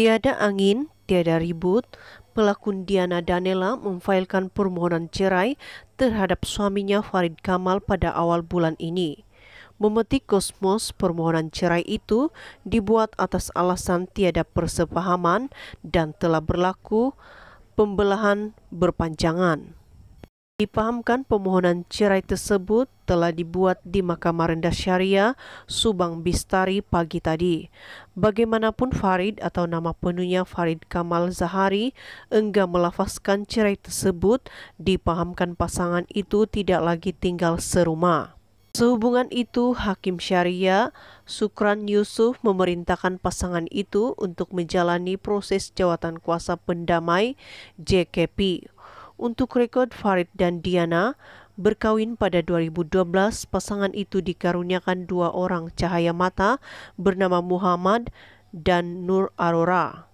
Tiada angin, tiada ribut, pelakon Diana Danela memfailkan permohonan cerai terhadap suaminya Farid Kamal pada awal bulan ini. Memetik kosmos, permohonan cerai itu dibuat atas alasan tiada persepahaman dan telah berlaku pembelahan berpanjangan. Dipahamkan pemohonan cerai tersebut telah dibuat di Mahkamah Rendah Syariah Subang Bistari pagi tadi. Bagaimanapun Farid atau nama penuhnya Farid Kamal Zahari enggak melafazkan cerai tersebut, dipahamkan pasangan itu tidak lagi tinggal serumah. Sehubungan itu, Hakim Syariah Sukran Yusuf memerintahkan pasangan itu untuk menjalani proses jawatan kuasa pendamai JKP untuk rekod Farid dan Diana, berkawin pada 2012, pasangan itu dikaruniakan dua orang cahaya mata bernama Muhammad dan Nur Aurora.